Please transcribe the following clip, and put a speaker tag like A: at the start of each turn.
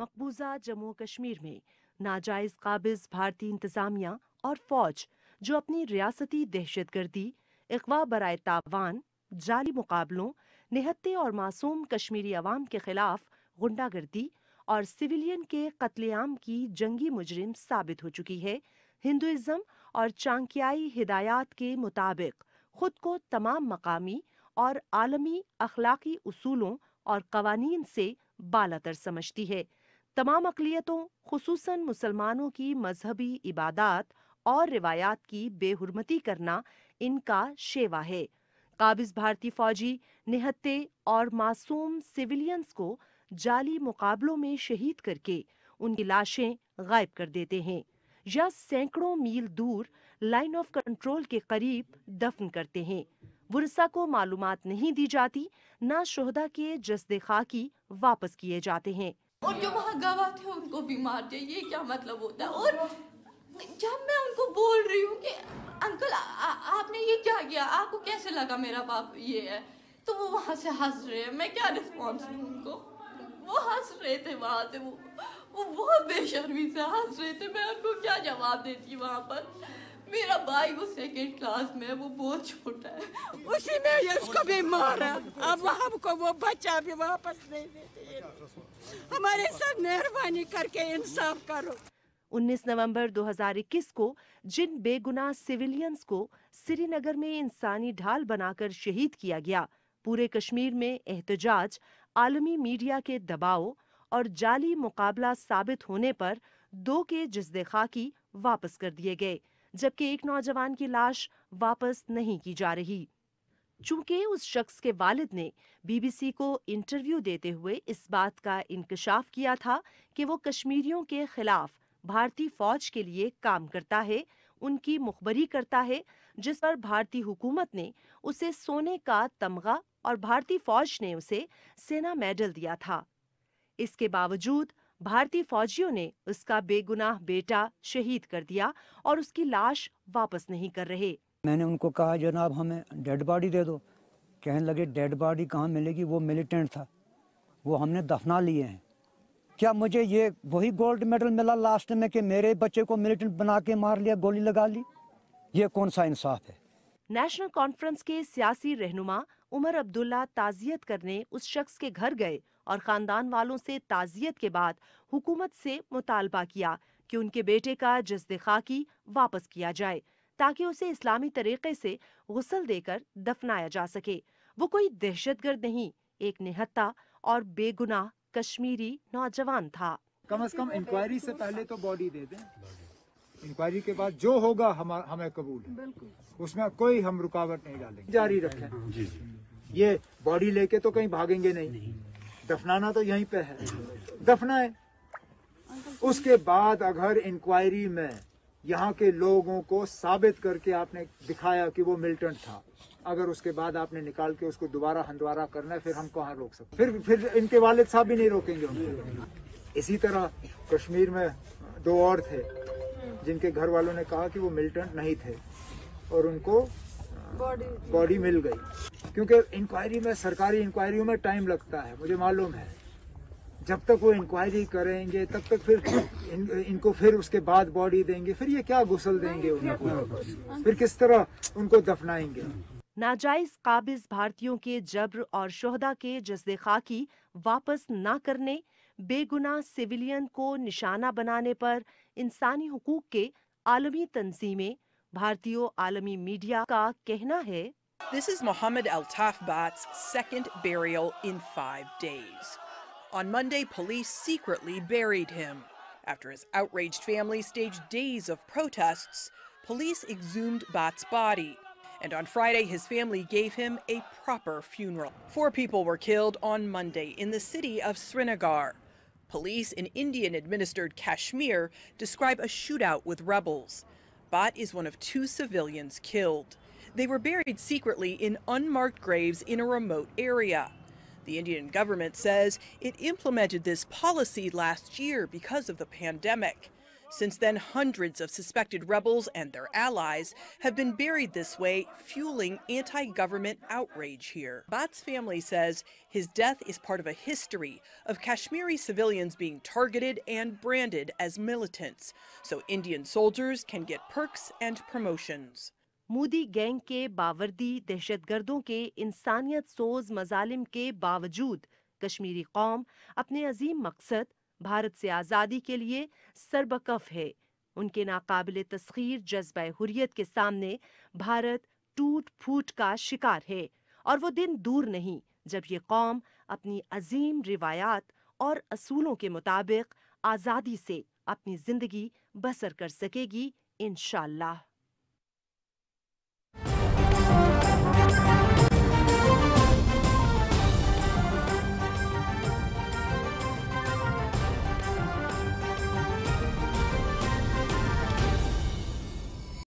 A: मकबूजा जम्मू कश्मीर में नाजायज काबिज भारतीय इंतजामिया और फौज जो अपनी रियासती दहशतगर्दी अखवा बरए तावान जाली मुकाबलों निहत्ते और मासूम कश्मीरी अवाम के खिलाफ गुंडागर्दी और सिविलियन के कत्लेआम की जंगी मुजरिम साबित हो चुकी है हिंदुज़म और चांकियाई हिदायत के मुताबिक खुद को तमाम मकामी और आलमी अखलाकी असूलों और कवानीन से तर समझती है तमाम अकलीतों खसूस मुसलमानों की मजहबी इबादत और रिवायात की बेहरमती करना इनका शेवा है काबिज भारतीय फौजी निहत्ते और मासूम सिविलियंस को जाली मुकाबलों में शहीद करके उनकी लाशें गायब कर देते हैं या सैकड़ों मील दूर लाइन ऑफ कंट्रोल के करीब दफन करते हैं वर्षा को मालूम नहीं दी जाती ना शहदा के जसद खाकी वापस किए जाते हैं और जो वहाँ गवाह थे उनको बीमार थे ये क्या मतलब होता है और जब मैं उनको बोल रही हूँ कि अंकल आ, आ, आपने ये क्या किया आपको कैसे लगा मेरा बाप ये है तो वो वहाँ से हंस रहे हैं मैं क्या
B: रिस्पॉन्स दूँ उनको वो हंस रहे थे वहाँ से वो वो बहुत बेशर्मी से हंस रहे थे मैं उनको क्या जवाब देती वहाँ पर मेरा भाई वो सेकंड क्लास में है वो बहुत छोटा है उसी में ये उसको भी मारा अब हमको वो
A: बच्चा भी वापस नहीं देते हमारे साथ मेहरबानी करके इंसाफ करो 19 नवंबर 2021 को जिन बेगुनाह सिविलियंस को श्रीनगर में इंसानी ढाल बनाकर शहीद किया गया पूरे कश्मीर में एहतजाज आलमी मीडिया के दबाव और जाली मुकाबला साबित होने पर दो के जिसदे खाकी वापस कर दिए गए जबकि एक नौजवान की लाश वापस नहीं की जा रही चूंकि उस शख्स के वालिद ने बीबीसी को इंटरव्यू देते हुए इस बात का इंकशाफ किया था कि वो कश्मीरियों के खिलाफ भारतीय फौज के लिए काम करता है उनकी मुखबरी करता है जिस पर भारतीय हुकूमत ने उसे सोने का तमगा और भारतीय फौज ने उसे सेना मेडल दिया था इसके बावजूद भारतीय फौजियों ने उसका बेगुनाह बेटा शहीद कर दिया और उसकी लाश वापस नहीं कर रहे
C: मैंने उनको कहा जनाब हमें डेड बॉडी दे दो कहने लगे डेड बॉडी कहाँ मिलेगी वो मिलिटेंट था वो हमने दफना लिए हैं क्या मुझे ये वही गोल्ड मेडल मिला लास्ट में कि मेरे बच्चे को मिलिटेंट बना के मार लिया गोली लगा ली ये कौन सा इंसाफ है
A: नेशनल कॉन्फ्रेंस के सियासी रहनुमा उमर अब्दुल्ला ताज़ियत करने उस शख्स के घर गए और ख़ानदान वालों से ताज़ियत के बाद हुकूमत से मुतालबा किया कि उनके बेटे का जज्द खाकी वापस किया जाए ताकि उसे इस्लामी तरीके से गसल देकर दफनाया जा सके वो कोई दहशतगर्द नहीं एक निहत्ता और बेगुनाह कश्मीरी नौजवान था कम अज कम इंक्वायरी से पहले
C: तो बॉडी दे दें इंक्वायरी के बाद जो होगा हम हमें कबूल
A: है बिल्कुल
C: उसमें कोई हम रुकावट नहीं डालेंगे जारी
A: रखें
C: ये बॉडी लेके तो कहीं भागेंगे नहीं दफनाना तो यहीं पे है दफनाए उसके बाद अगर इंक्वायरी में यहाँ के लोगों को साबित करके आपने दिखाया कि वो मिलिटेंट था अगर उसके बाद आपने निकाल के उसको दोबारा हंदवारा करना है फिर हम कहाँ रोक सकते फिर फिर इनके वालिद साहब भी नहीं रोकेंगे उनको इसी तरह कश्मीर में दो और थे जिनके घर वालों ने कहा कि वो मिलिटेंट नहीं थे और उनको बॉडी मिल गई क्योंकि इंक्वायरी में सरकारी इंक्वायरियों में टाइम लगता है मुझे मालूम है जब तक वो इंक्वायरी करेंगे तब तक फिर इन, इनको फिर उसके बाद बॉडी देंगे फिर ये क्या घुसल देंगे उनको तो- फिर किस तरह उनको दफनाएंगे
A: नाजायज काबिज भारतीयों के जब्र और शोहदा के जज्द खाकी वापस न करने बेगुनाह सिविलियन को निशाना बनाने पर इंसानी हकूक के आलमी तंजीमें भारतीय आलमी मीडिया
B: का कहना है This is Mohammed Al Tafbat's second burial in five days. On Monday, police secretly buried him. After his outraged family staged days of protests, police exhumed Bat's body And on Friday, his family gave him a proper funeral. Four people were killed on Monday in the city of Srinagar. Police in Indian administered Kashmir describe a shootout with rebels. Bhatt is one of two civilians killed. They were buried secretly in unmarked graves in a remote area. The Indian government says it implemented this policy last year because of the pandemic. Since then, hundreds of suspected rebels and their allies have been buried this way, fueling anti government outrage here. Bhatt's family says his death is part of a history of Kashmiri civilians being targeted and branded as militants, so Indian soldiers can get perks and promotions. Modi
A: gang के बावर्दी दहशतगर्दों के इंसानियत सोज मजालिम के बावजूद कश्मीरी कौम अपने अजीम मकसद भारत से आज़ादी के लिए सरबकफ है उनके नाकाबिल तस्खीर जज्बा हुरियत के सामने भारत टूट फूट का शिकार है और वो दिन दूर नहीं जब ये कौम अपनी अजीम रिवायात और असूलों के मुताबिक आज़ादी से अपनी ज़िंदगी बसर कर सकेगी इनशाला